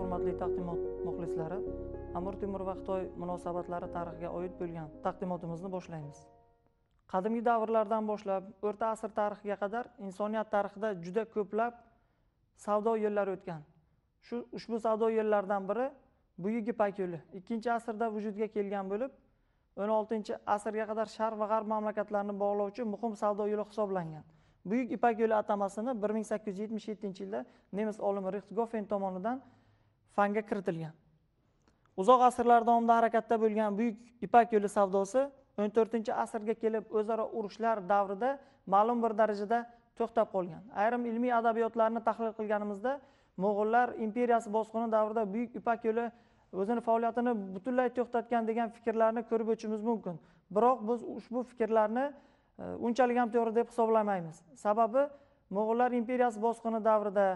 hurmatli taqdimot muxlislari amir temur va xitoy munosabatlari tarixiga oid bo'lgan taqdimotimizni boshlaymiz qadimgi davrlardan boshlab o'rta asr tarixiga qadar insoniyat tarixida juda ko'plab savdo yo'llari o'tgan shu ushbu savdo yo'llaridan biri buyuk ipak yo'li ikkinchi asrda vujudga kelgan bo'lib o'n oltinchi asrga qadar sharq va g'arb mamlakatlarini bog'lovchi muhim savdo yo'li hisoblangan buyuk ipak yo'li atamasini bir ming sakkiz yuz yetmish yettinchi yilda nemis olimi rixtgofen tomonidan fanga kiritilgan uzoq asrlar davomida harakatda bo'lgan buyuk ipak yo'li savdosi 14 asrga kelib o'zaro urushlar davrida ma'lum bir darajada to'xtab qolgan ayrim ilmiy adabiyotlarni tahlil qilganimizda mo'g'ullar imperiyasi bosqini davrida buyuk ipak yo'li o'zini faoliyatini butunlay to'xtatgan degan fikrlarni ko'rib o'tishimiz mumkin biroq biz ushbu fikrlarni e, unchalik ham to'g'ri deb hisoblamaymiz sababi mo'g'ullar imperiyasi bosqini davrida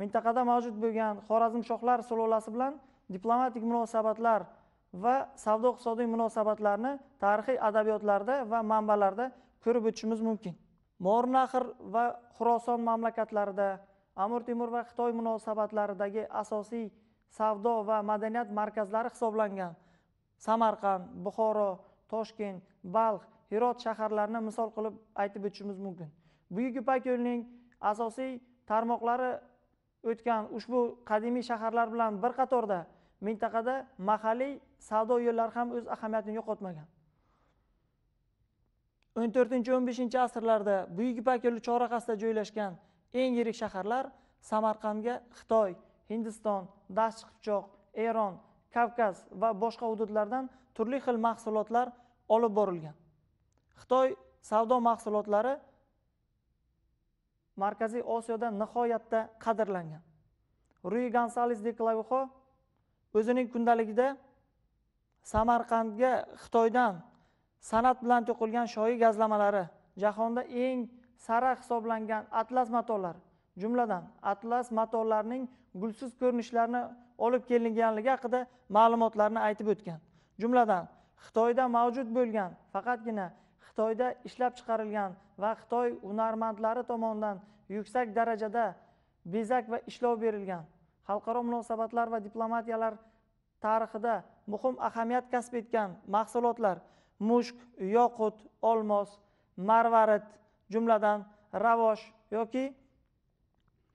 mintaqada mavjud bo'lgan xorazmshohlar sulolasi bilan diplomatik munosabatlar va savdo iqtisodiy munosabatlarni tarixiy adabiyotlarda va manbalarda ko'rib o'tishimiz mumkin mornaxr va xuroson mamlakatlarida amir temur va xitoy munosabatlaridagi asosiy savdo va madaniyat markazlari hisoblangan samarqand buxoro toshkent balx hirot shaharlarini misol qilib aytib o'tishimiz mumkin buyuk ipak yo'lining asosiy tarmoqlari o'tgan ushbu qadimiy shaharlar bilan bir qatorda mintaqada mahalliy savdo yo'llari ham o'z ahamiyatini yo'qotmagan o'n to'rtinchi o'n beshinchi asrlarda buyuk ipak yo'li chorrahasida joylashgan eng yirik shaharlar samarqandga xitoy hindiston dasht qipchoq eron kavkaz va boshqa hududlardan turli xil mahsulotlar olib borilgan xitoy savdo mahsulotlari markaziy osiyoda nihoyatda qadrlangan rui gonsales de klavuxo o'zining kundaligida samarqandga xitoydan san'at bilan to'qilgan shoyi gazlamalari jahonda eng sara hisoblangan atlas matolar jumladan atlas matolarining gulsiz ko'rinishlarini olib kelinganligi haqida ma'lumotlarni aytib o'tgan jumladan xitoyda mavjud bo'lgan faqatgina xitoyda ishlab chiqarilgan va xitoy hunarmandlari tomonidan yuksak darajada bezak va ishlov berilgan xalqaro munosabatlar va diplomatiyalar tarixida muhim ahamiyat kasb etgan mahsulotlar mushk yoqut olmos marvarid jumladan ravosh yoki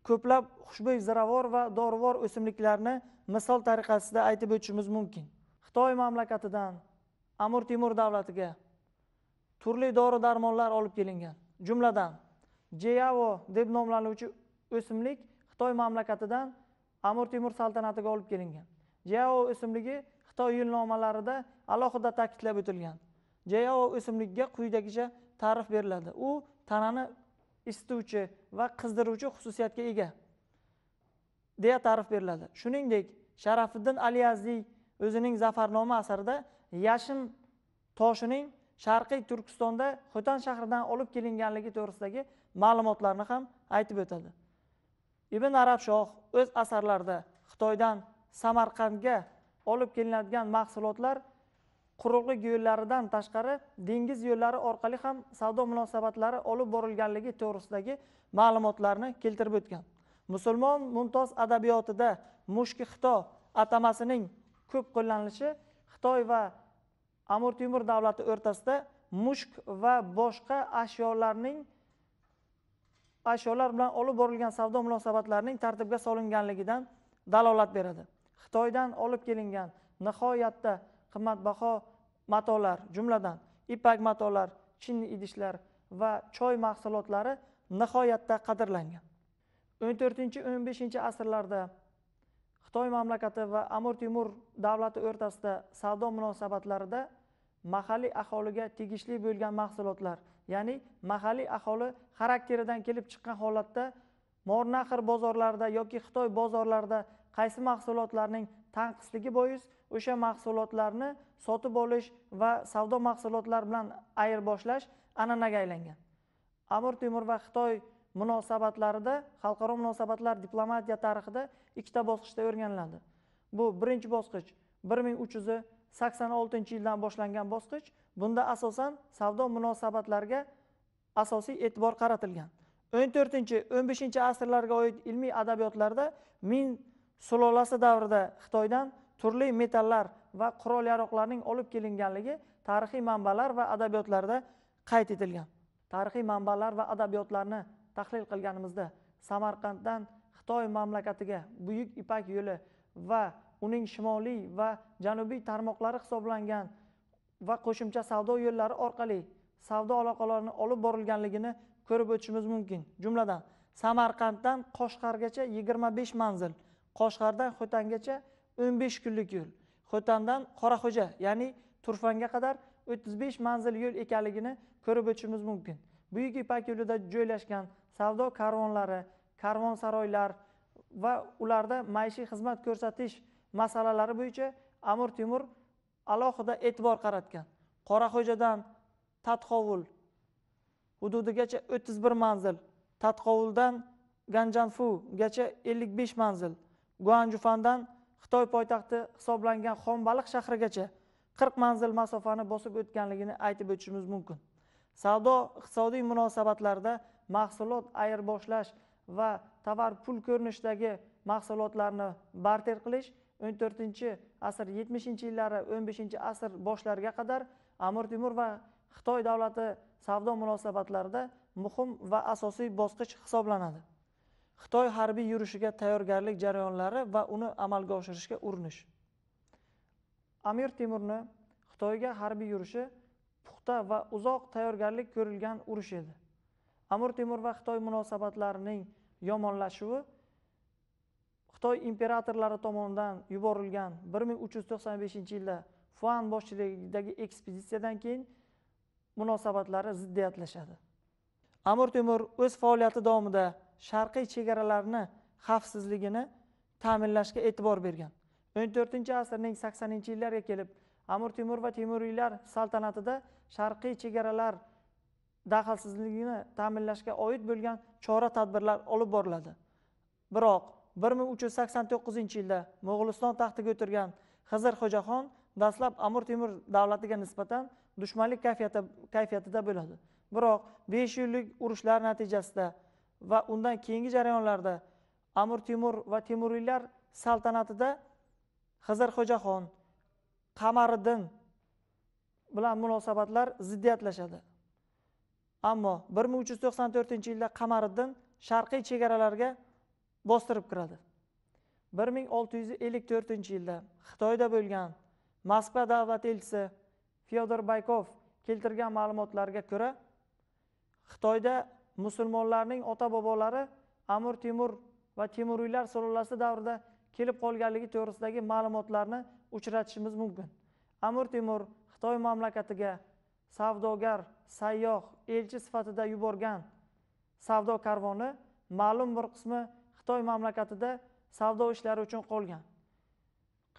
ko'plab xushbo'y ziravor va dorivor o'simliklarni misol tariqasida aytib o'tishimiz mumkin xitoy mamlakatidan amir temur davlatiga turli dori darmonlar olib kelingan jumladan Jeyavo deb nomlanuvchi o'simlik xitoy mamlakatidan amir temur saltanatiga olib kelingan Jeyavo o'simligi xitoy yilnomalarida alohida ta'kidlab o'tilgan Jeyavo o'simligiga quyidagicha ta'rif beriladi u tanani isituvchi va qizdiruvchi xususiyatga ega deya ta'rif beriladi shuningdek sharafiddin Aliyazdi o'zining zafarnoma asarida yashin toshining sharqiy turkistonda xotan shahridan olib kelinganligi to'g'risidagi ma'lumotlarni ham aytib o'tadi ibn arabshoh o'z asarlarida xitoydan samarqandga olib kelinadigan mahsulotlar quruqlik yo'llaridan tashqari dengiz yo'llari orqali ham savdo munosabatlari olib borilganligi to'g'risidagi ma'lumotlarni keltirib o'tgan musulmon mumtoz adabiyotida mushki xito atamasining ko'p qo'llanilishi xitoy va amir temur davlati o'rtasida mushk va boshqa ashyolarning ashyolar bilan olib borilgan savdo munosabatlarining tartibga solinganligidan dalolat beradi xitoydan olib kelingan nihoyatda qimmatbaho matolar jumladan ipak matolar chinni idishlar va choy mahsulotlari nihoyatda qadrlangan o'n to'rtinchi o'n beshinchi asrlarda xitoy mamlakati va amir temur davlati o'rtasida savdo munosabatlarida mahalliy aholiga tegishli bo'lgan mahsulotlar ya'ni mahalliy aholi xarakteridan kelib chiqqan holatda mornaxr bozorlarida yoki xitoy bozorlarida qaysi mahsulotlarning tanqisligi bois o'sha mahsulotlarni sotib olish va savdo mahsulotlar bilan ayirboshlash an'anaga aylangan amir temur va xitoy munosabatlarida xalqaro munosabatlar diplomatiya tarixida ikkita bosqichda o'rganiladi bu birinchi bosqich bir ming uch yuz sakson yildan boshlangan bosqich bunda asosan savdo munosabatlariga asosiy e'tibor qaratilgan o'n to'rtinchi o'n beshinchi asrlarga oid ilmiy adabiyotlarda min sulolasi davrida xitoydan turli metallar va qurol yaroqlarning olib kelinganligi tarixiy manbalar va adabiyotlarda qayd etilgan tarixiy manbalar va adabiyotlarni tahlil qilganimizda samarqanddan xitoy mamlakatiga buyuk ipak yo'li va uning shimoliy va janubiy tarmoqlari hisoblangan va qo'shimcha savdo yo'llari orqali savdo aloqalarini olib borilganligini ko'rib o'tishimiz mumkin jumladan samarqanddan qoshqargacha 25 manzil qoshqardan xo'tangacha 15 kunlik yo'l xo'tandan qoraxo'ja ya'ni turfanga qadar 35 manzil yo'l ekanligini ko'rib o'tishimiz mumkin buyuk ipak yo'lida joylashgan savdo karvonlari karvonsaroylar va ularda maishiy xizmat ko'rsatish masalalari bo'yicha amir temur alohida e'tibor qaratgan qoraxo'jadan tatqovul hududigacha o'ttiz bir manzil tatqovuldan ganjanfugacha ellik besh manzil guanjufandan xitoy poytaxti hisoblangan xonbaliq shahrigacha qirq manzil masofani bosib o'tganligini aytib o'tishimiz mumkin savdo iqtisodiy munosabatlarda mahsulot ayirboshlash va tovar pul ko'rinishidagi mahsulotlarni barter qilish o'n to'rtinchi asr yetmishinchi yillari o'n beshinchi asr boshlariga qadar amir temur va xitoy davlati savdo munosabatlarida muhim va asosiy bosqich hisoblanadi xitoy harbiy yurishiga tayyorgarlik jarayonlari va uni amalga oshirishga urinish amir temurni xitoyga harbiy yurishi puxta va uzoq tayyorgarlik ko'rilgan urush edi amir temur va xitoy munosabatlarining yomonlashuvi xitoy imperatorlari tomonidan yuborilgan 1395 yilda fuan boshchiligidagi ekspeditsiyadan keyin munosabatlari ziddiyatlashadi amir temur o'z faoliyati davomida sharqiy chegaralarni xavfsizligini ta'minlashga e'tibor bergan 14 asrning 80 yillariga kelib amir temur va temuriylar saltanatida sharqiy chegaralar daxlsizligini ta'minlashga oid bo'lgan chora tadbirlar olib boriladi biroq bir ming uch yuz sakson to'qqizinchi yilda mo'g'uliston taxtiga o'tirgan xizr xo'jaxon dastlab amir temur davlatiga nisbatan dushmanlik kayfiyati kayfiyatida bo'ladi biroq besh yillik urushlar natijasida va undan keyingi jarayonlarda amir temur va temuriylar saltanatida xizr xo'jaxon qamariddin bilan munosabatlar ziddiyatlashadi ammo bir ming uch yuz to'qson to'rtinchi yilda qamariddin sharqiy chegaralarga bostirib kiradi bir ming olti yuz ellik to'rtinchi yilda xitoyda bo'lgan moskva davlat elchisi fyodor baykov keltirgan ma'lumotlarga ko'ra xitoyda musulmonlarning ota bobolari amir temur va temuriylar sulolasi davrida kelib qolganligi to'g'risidagi ma'lumotlarni uchratishimiz mumkin amir temur xitoy mamlakatiga savdogar sayyoh elchi sifatida yuborgan savdo karvoni ma'lum bir qismi xitoy mamlakatida savdo ishlari uchun qolgan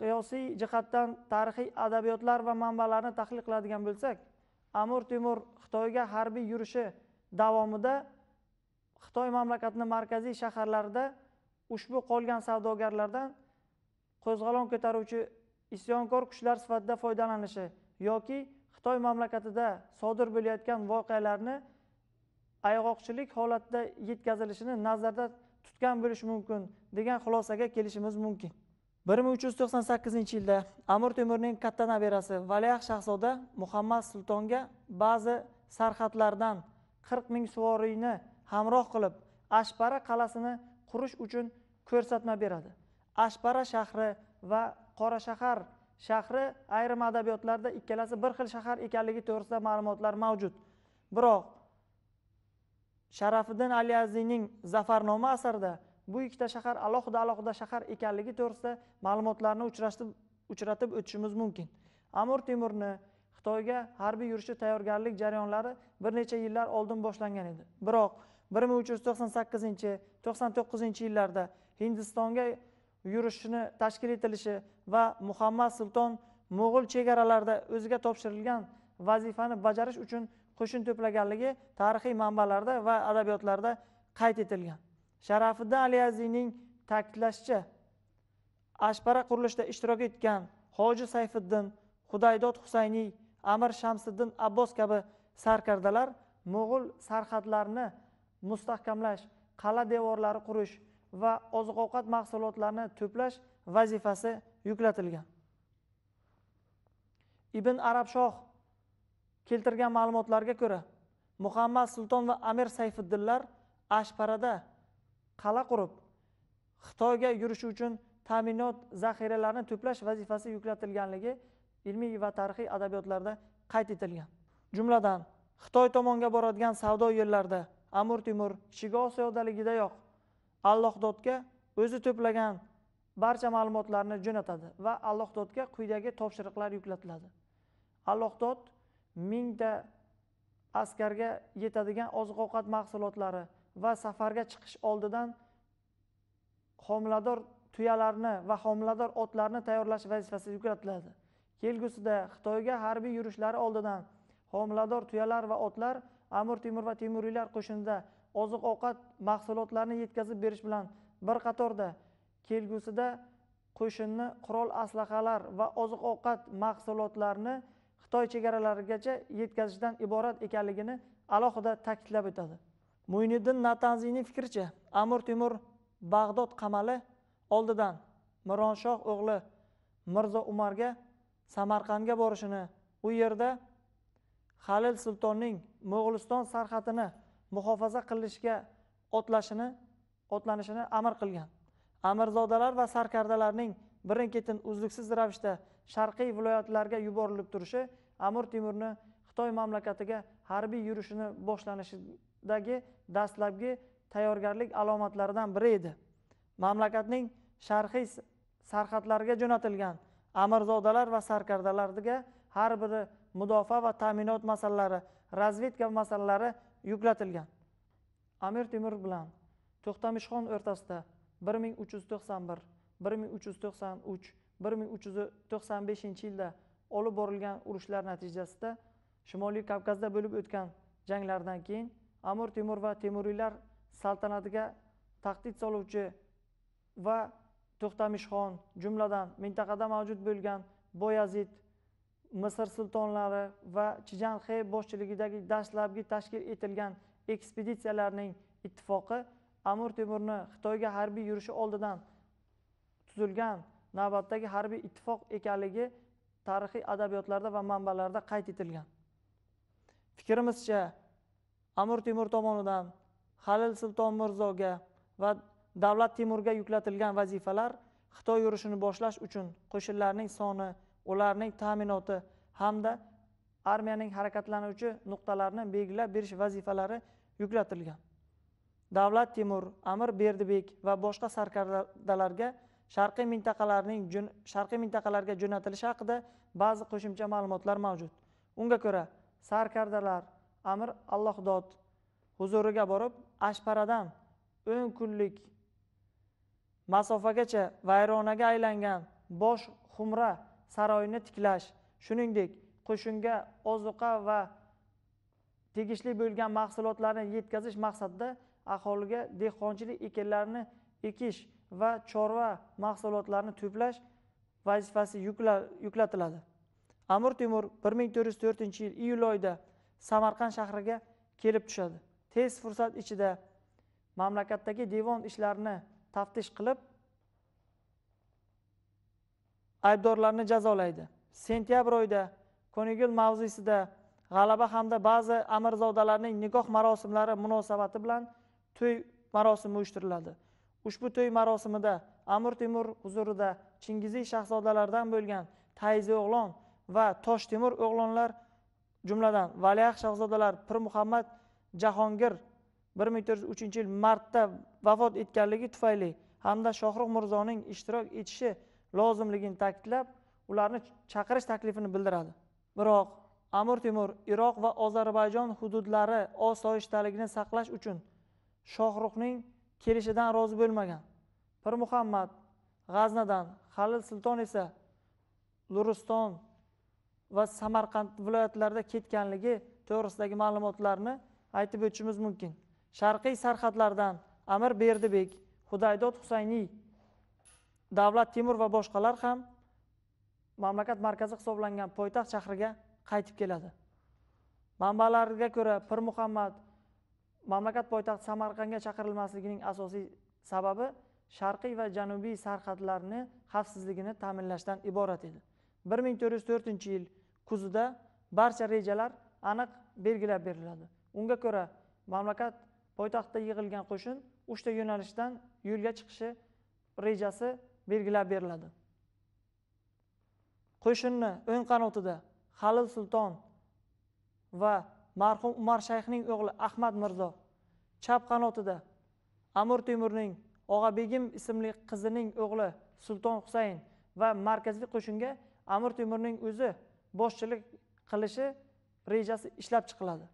qiyosiy jihatdan tarixiy adabiyotlar va manbalarni tahlil qiladigan bo'lsak amir temur xitoyga harbiy yurishi davomida xitoy mamlakatini markaziy shaharlarida ushbu qolgan savdogarlardan qo'zg'olon ko'taruvchi isyonkor kuchlar sifatida foydalanishi yoki xitoy mamlakatida sodir bo'layotgan voqealarni ayg'oqchilik holatida yetkazilishini nazarda tutgan bo'lishi mumkin degan xulosaga kelishimiz mumkin bir ming uch yuz to'qson sakkizinchi yilda amir temurning katta nabirasi valiahd shahzoda muhammad sultonga ba'zi sarhadlardan qirq ming suvoriyni hamroh qilib ashpara qal'asini qurish uchun ko'rsatma beradi ashpara shahri va qora shahar shahri ayrim adabiyotlarda ikkalasi bir xil shahar ekanligi to'g'risida ma'lumotlar mavjud biroq sharafiddin ali zafarnoma asarida bu ikkita shahar alohida alohida shahar ekanligi to'g'risida ma'lumotlarni uchratib uchratib o'tishimiz mumkin amir temurni xitoyga harbiy yurishi tayyorgarlik jarayonlari bir necha yillar oldin boshlangan edi biroq bir ming uch yuz to'qson sakkizinchi to'qson to'qqizinchi yillarda hindistonga yurishini tashkil etilishi va muhammad sulton mo'g'ul chegaralarida o'ziga topshirilgan vazifani bajarish uchun qo'shin to'plaganligi tarixiy manbalarda va adabiyotlarda qayd etilgan sharafiddin aliyaziyning ta'kidlashicha ashpara qurilishida ishtirok etgan hoji sayfiddin xudaydod husayniy amir shamsiddin abbos kabi sarkardalar mo'g'ul sarhadlarini mustahkamlash qal'a devorlari qurish va oziq ovqat mahsulotlarini to'plash vazifasi yuklatilgan ibn arab shoh keltirgan ma'lumotlarga ko'ra muhammad sulton va amir sayfiddinlar ashparada qala qurib xitoyga yurishi uchun ta'minot zaxiralarini to'plash vazifasi yuklatilganligi ilmiy va tarixiy adabiyotlarda qayd etilgan jumladan xitoy tomonga boradigan savdo yo'llarida amir temur kichik osiyodaligidayoq alloh dodga o'zi to'plagan barcha ma'lumotlarni jo'natadi va alloh dodga quyidagi topshiriqlar yuklatiladi alloh dod mingta askarga yetadigan oziq ovqat mahsulotlari va safarga chiqish oldidan homilador tuyalarni va homilador otlarni tayyorlash vazifasi yuklatiladi kelgusida xitoyga harbiy yurishlari oldidan homilador tuyalar va otlar amir temur va temuriylar qo'shinida oziq ovqat mahsulotlarini yetkazib berish bilan bir qatorda kelgusida qo'shinni qurol aslahalar va oziq ovqat mahsulotlarini xitoy chegaralarigacha yetkazishdan iborat ekanligini alohida ta'kidlab o'tadi mo'yniddin natanziyning fikricha amir temur bag'dod qamali oldidan mironshoh o'g'li mirzo umarga samarqandga borishini u yerda halil sultonning mo'g'uliston sarhadini muhofaza qilishga otlashini otlanishini amr qilgan amirzodalar va sarkardalarning birin ketin uzluksiz ravishda sharqiy viloyatlarga yuborilib turishi amir temurni xitoy mamlakatiga harbiy yurishini boshlanishidagi dastlabki tayyorgarlik alomatlaridan biri edi mamlakatning sharqiy sarhadlarga jo'natilgan amirzodalar va sarkardalarga har biri mudofaa va ta'minot masalalari razvedka masalalari yuklatilgan amir temur bilan to'xtamishxon o'rtasida bir ming uch yuz to'qson bir bir ming uch yuz to'qson uch bir ming uch yuz to'qson beshinchi yilda olib borilgan urushlar natijasida shimoliy kavkazda bo'lib o'tgan janglardan keyin amir temur va temuriylar saltanatiga tahdid soluvchi va to'xtamishxon jumladan mintaqada mavjud bo'lgan boyazid misr sultonlari va chijanxe boshchiligidagi dastlabki tashkil etilgan ekspeditsiyalarning ittifoqi Amur temurni xitoyga harbiy yurishi oldidan tuzilgan navbatdagi harbiy ittifoq ekanligi tarixiy adabiyotlarda va manbalarda qayd etilgan fikrimizcha Amur temur tomonidan halil sulton mirzoga va davlat temurga yuklatilgan vazifalar xitoy yurishini boshlash uchun qo'shinlarning soni ularning ta'minoti hamda armiyaning harakatlanuvchi nuqtalarini belgilab berish vazifalari yuklatilgan davlat temur amir berdibek va boshqa sarkardalarga sharqiy mintaqalarning sharqiy mintaqalarga jo'natilishi haqida ba'zi qo'shimcha ma'lumotlar mavjud unga ko'ra sarkardalar amir allohdod huzuriga borib ashparadan o'n kunlik masofagacha vayronaga aylangan bosh xumra saroyni tiklash shuningdek qo'shinga ozuqa va tegishli bo'lgan mahsulotlarni yetkazish maqsadida aholiga dehqonchilik ekinlarini ekish va chorva mahsulotlarini to'plash vazifasi yuklatiladi amir temur bir ming to'rt yuz to'rtinchi yil iyul oyida samarqand shahriga kelib tushadi tez fursat ichida mamlakatdagi devon ishlarini taftish qilib aybdorlarni jazolaydi sentyabr oyida ko'ngil mavzusida g'alaba hamda ba'zi amirzodalarning nikoh marosimlari munosabati bilan to'y marosimi uyushtiriladi ushbu to'y marosimida amir temur huzurida chingiziy shahzodalardan bo'lgan tayzi o'g'lon va tosh temur o'g'lonlar jumladan valiahd shahzodalar pir muhammad jahongir bir ming to'rt yuz uchinchi yil martda vafot etganligi tufayli hamda shohruh mirzoning ishtirok etishi lozimligini ta'kidlab ularni chaqirish taklifini bildiradi biroq amir temur iroq va ozarbayjon hududlari osoyishtaligini saqlash uchun shohruxning kelishidan rozi bo'lmagan pir muhammad g'aznadan halil sulton esa luriston va samarqand viloyatlarida ketganligi to'g'risidagi ma'lumotlarni aytib o'tishimiz mumkin sharqiy sarhadlardan amir berdibek hudaydod husayniy davlat temur va boshqalar ham mamlakat markazi hisoblangan poytaxt shahriga qaytib keladi manbalarga ko'ra pir muhammad mamlakat poytaxti samarqandga chaqirilmasligining asosiy sababi sharqiy va janubiy sarhadlarni xavfsizligini ta'minlashdan iborat edi bir ming to'rt yuz to'rtinchi yil kuzida barcha rejalar aniq belgilab beriladi unga ko'ra mamlakat poytaxtda yig'ilgan qo'shin uchta yo'nalishdan yo'lga chiqishi rejasi belgilab beriladi qo'shinni o'ng qanotida halil sulton va marhum umar shayxning o'g'li ahmad mirzo chap qanotida amir temurning og'a begim ismli qizining o'g'li sulton husayn va markaziy qo'shinga amir temurning o'zi boshchilik qilishi rejasi ishlab chiqiladi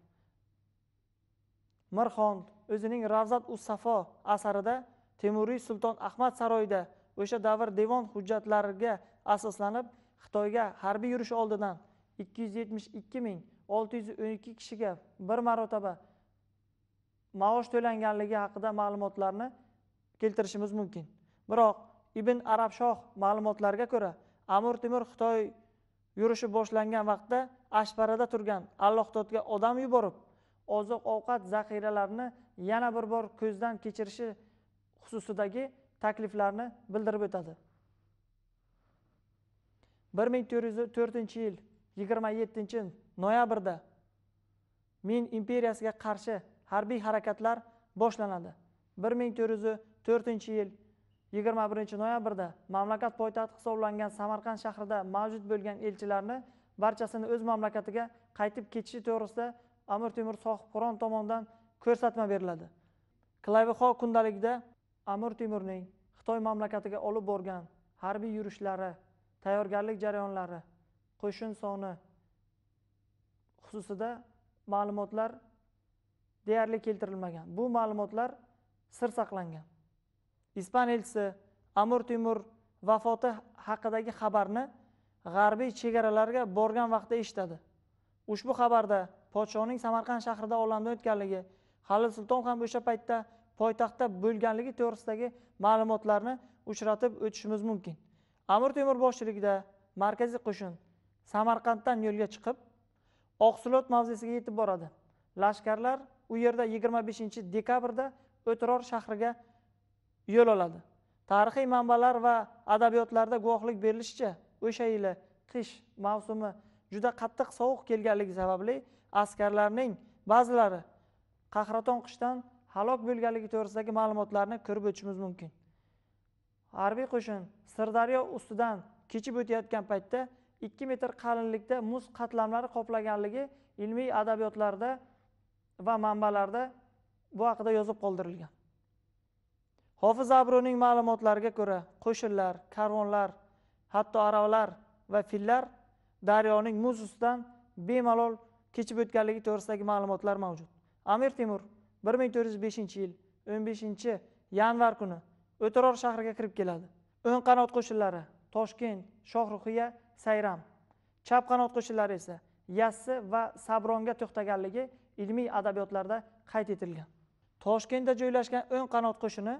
mirxon o'zining ravzat u safo asarida temuriy sulton ahmad saroyida o'sha davr devon hujjatlariga asoslanib xitoyga harbiy yurish oldidan ikki yuz yetmish ikki ming olti yuz o'n ikki kishiga bir marotaba maosh to'langanligi haqida ma'lumotlarni keltirishimiz mumkin biroq ibn arabshoh ma'lumotlariga ko'ra amir temur xitoy yurishi boshlangan vaqtda ashparada turgan allohdodga odam yuborib oziq ovqat zaxiralarini yana bir bor ko'zdan kechirishi xususidagi takliflarni bildirib o'tadi bir ming to'rt yuz to'rtinchi yil yigirma yettinchi noyabrda min imperiyasiga qarshi harbiy harakatlar boshlanadi bir ming to'rt yuz to'rtinchi yil yigirma birinchi noyabrda mamlakat poytaxti hisoblangan samarqand shahrida mavjud bo'lgan elchilarni barchasini o'z mamlakatiga qaytib ketishi to'g'risida amir temur sohibqiron tomonidan ko'rsatma beriladi klavixo kundaligida amir temurning xitoy mamlakatiga olib borgan harbiy yurishlari tayyorgarlik jarayonlari qo'shin soni xususida ma'lumotlar deyarli keltirilmagan bu ma'lumotlar sir saqlangan ispan elchisi amir temur vafoti haqidagi xabarni g'arbiy chegaralarga borgan vaqtda eshitadi ushbu xabarda podshoning samarqand shahrida olamdan o'tganligi halil sulton ham o'sha paytda poytaxtda bo'lganligi to'g'risidagi ma'lumotlarni uchratib o'tishimiz mumkin amir temur boshchiligida markaziy qo'shin samarqanddan yo'lga chiqib oqsulot mavzesiga yetib boradi lashkarlar u yerda yigirma beshinchi dekabrda o'tiror shahriga yo'l oladi tarixiy manbalar va adabiyotlarda guvohlik berilishicha o'sha yili qish mavsumi juda qattiq sovuq kelganligi sababli askarlarning ba'zilari qahraton qishdan halok bo'lganligi to'g'risidagi ma'lumotlarni ko'rib o'tishimiz mumkin harbiy qo'shin sirdaryo ustidan kechib o'tayotgan paytda ikki metr qalinlikda muz qatlamlari qoplaganligi ilmiy adabiyotlarda va manbalarda bu haqida yozib qoldirilgan hofiz abro'ning ma'lumotlariga ko'ra qo'shinlar karvonlar hatto aravalar va fillar daryoning muz ustidan bemalol kechib o'tganligi to'g'risidagi ma'lumotlar mavjud amir temur bir ming to'rt yuz beshinchi yil o'n beshinchi yanvar kuni o'tiror shahriga kirib keladi o'ng qanot qo'shinlari toshkent shohruhiya sayram chap qanot qo'shinlari esa yassi va sabronga to'xtaganligi ilmiy adabiyotlarda qayd etilgan toshkentda joylashgan o'ng qanot qo'shini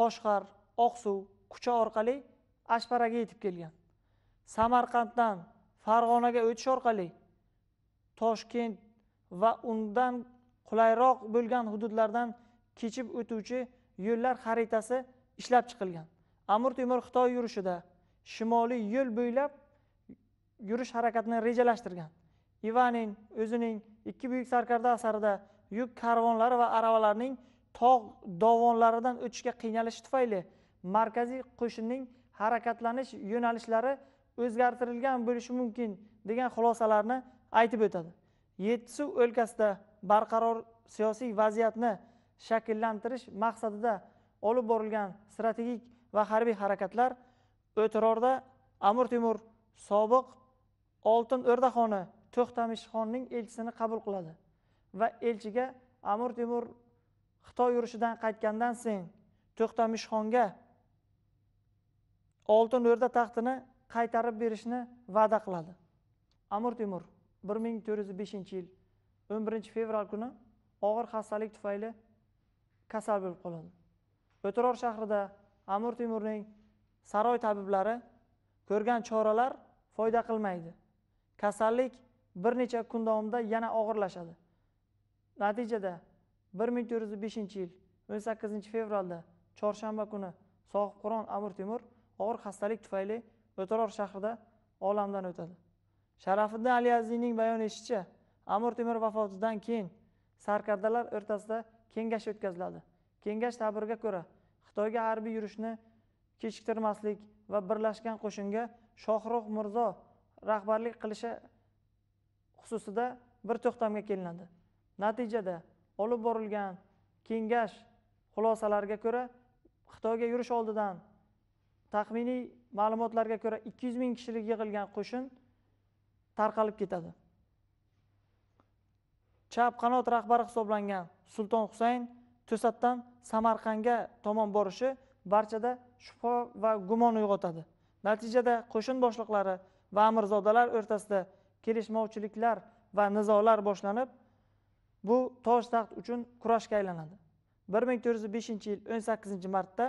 qoshqar oqsuv kucha orqali ashparaga yetib kelgan samarqanddan farg'onaga o'tish orqali toshkent va undan qulayroq bo'lgan hududlardan kechib o'tuvchi yo'llar xaritasi ishlab chiqilgan amir temur xitoy yurishida shimoliy yo'l bo'ylab yurish harakatini rejalashtirgan ivanin o'zining ikki buyuk sarkarda asarida yuk karvonlari va aravalarning tog' dovonlaridan o'tishga qiynalishi tufayli markaziy qo'shinning harakatlanish yo'nalishlari o'zgartirilgan bo'lishi mumkin degan xulosalarni aytib o'tadi yettisuv o'lkasida barqaror siyosiy vaziyatni shakllantirish maqsadida olib borilgan strategik va harbiy harakatlar o'tirorda amir temur sobiq oltin o'rda xoni to'xtamishxonning elchisini qabul qiladi va elchiga amir temur xitoy yurishidan qaytgandan so'ng to'xtamishxonga oltin o'rda taxtini qaytarib berishni va'da qiladi amir temur bir ming to'rt yuz beshinchi yil o'n birinchi fevral kuni og'ir xastalik tufayli kasal bo'lib qoladi o'tiror shahrida amir temurning saroy tabiblari ko'rgan choralar foyda qilmaydi kasallik bir necha kun davomida yana og'irlashadi natijada bir ming to'rt yuz beshinchi yil o'n sakkizinchi fevralda chorshanba kuni sohibqiron amir temur og'ir xastalik tufayli o'tiror shahrida olamdan o'tadi sharafiddin aliyaziyning bayon etishicha amir temur vafotidan keyin sarkardalar o'rtasida kengash o'tkaziladi kengash tabiriga ko'ra xitoyga harbiy yurishni kechiktirmaslik va birlashgan qo'shinga shohruh mirzo rahbarlik qilishi xususida bir to'xtamga kelinadi natijada olib borilgan kengash xulosalariga ko'ra xitoyga yurish oldidan taxminiy ma'lumotlarga ko'ra ikki yuz ming kishilik yig'ilgan qo'shin tarqalib ketadi chap qanot rahbari hisoblangan sulton husayn to'satdan samarqandga tomon borishi barchada shubha va gumon uyg'otadi natijada qo'shin boshliqlari va amirzodalar o'rtasida kelishmovchiliklar va nizolar boshlanib bu tosh taxt uchun kurashga aylanadi bir ming to'rt yuz beshinchi yil o'n sakkizinchi martda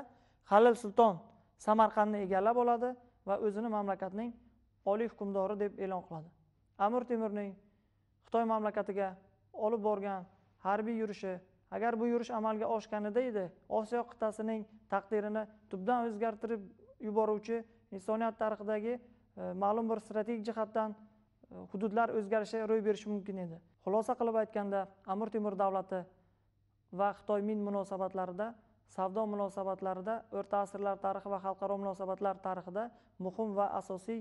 halil sulton samarqandni egallab oladi va o'zini mamlakatning oliy hukmdori deb e'lon qiladi amir temurning xitoy mamlakatiga olib borgan harbiy yurishi agar bu yurish amalga oshganida edi osiyo qit'asining taqdirini tubdan o'zgartirib yuboruvchi insoniyat tarixidagi e, ma'lum bir strategik jihatdan e, hududlar o'zgarishi ro'y berishi mumkin edi xulosa qilib aytganda amir temur davlati va xitoy min munosabatlarida savdo munosabatlarida o'rta asrlar tarixi va xalqaro munosabatlar tarixida muhim va asosiy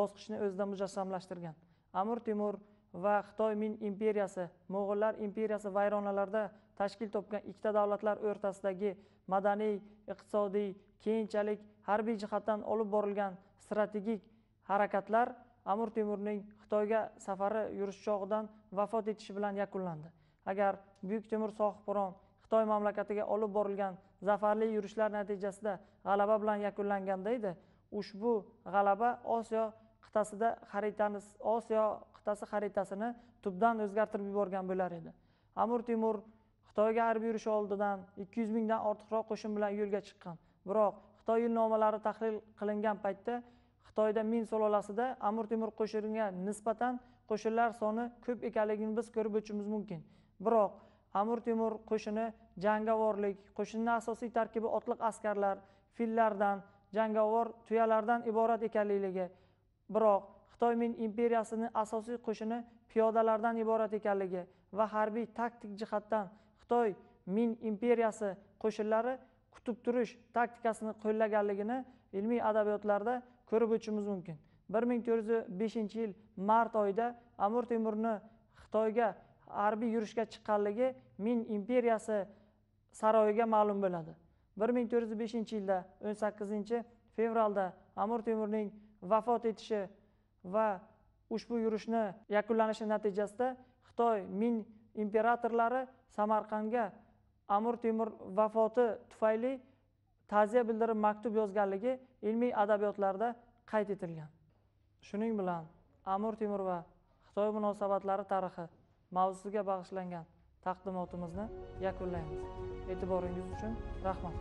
bosqichni o'zida mujassamlashtirgan amir temur va xitoy min imperiyasi mo'g'ullar imperiyasi vayronalarda tashkil topgan ikkita davlatlar o'rtasidagi madaniy iqtisodiy keyinchalik harbiy jihatdan olib borilgan strategik harakatlar amir temurning xitoyga safari yurish chog'idan vafot etishi bilan yakunlandi agar buyuk temur sohibqiron xitoy mamlakatiga olib borilgan zafarli yurishlar natijasida g'alaba bilan yakunlanganda edi ushbu g'alaba osiyo qit'asida xaritani osiyo qit'asi xaritasini tubdan o'zgartirib yuborgan bo'lar edi amir temur xitoyga harbiy yurishi oldidan ikki yuz mingdan ortiqroq qo'shin bilan yo'lga chiqqan biroq xitoy yilnomalari tahlil qilingan paytda xitoyda min sulolasida amir temur qo'shiniga nisbatan qo'shinlar soni ko'p ekanligini biz ko'rib o'tishimiz mumkin biroq amir temur qo'shini jangovorlik qo'shinni asosiy tarkibi otliq askarlar fillardan jangovor tuyalardan iborat ekanlikligi biroq xitoy min imperiyasini asosiy qo'shini piyodalardan iborat ekanligi va harbiy taktik jihatdan xitoy min imperiyasi qo'shinlari kutib turish taktikasini qo'llaganligini ilmiy adabiyotlarda ko'rib o'tishimiz mumkin bir ming to'rt yuz beshinchi yil mart oyida amir temurni xitoyga harbiy yurishga chiqqanligi min imperiyasi saroyiga ma'lum bo'ladi bir ming to'rt yuz beshinchi yilda o'n sakkizinchi fevralda amir temurning vafot etishi va ushbu yurishni yakunlanishi natijasida xitoy ming imperatorlari samarqandga amir temur vafoti tufayli ta'ziya bildirib maktub yozganligi ilmiy adabiyotlarda qayd etilgan shuning bilan amir temur va xitoy munosabatlari tarixi mavzusiga bag'ishlangan taqdimotimizni yakunlaymiz e'tiboringiz uchun rahmat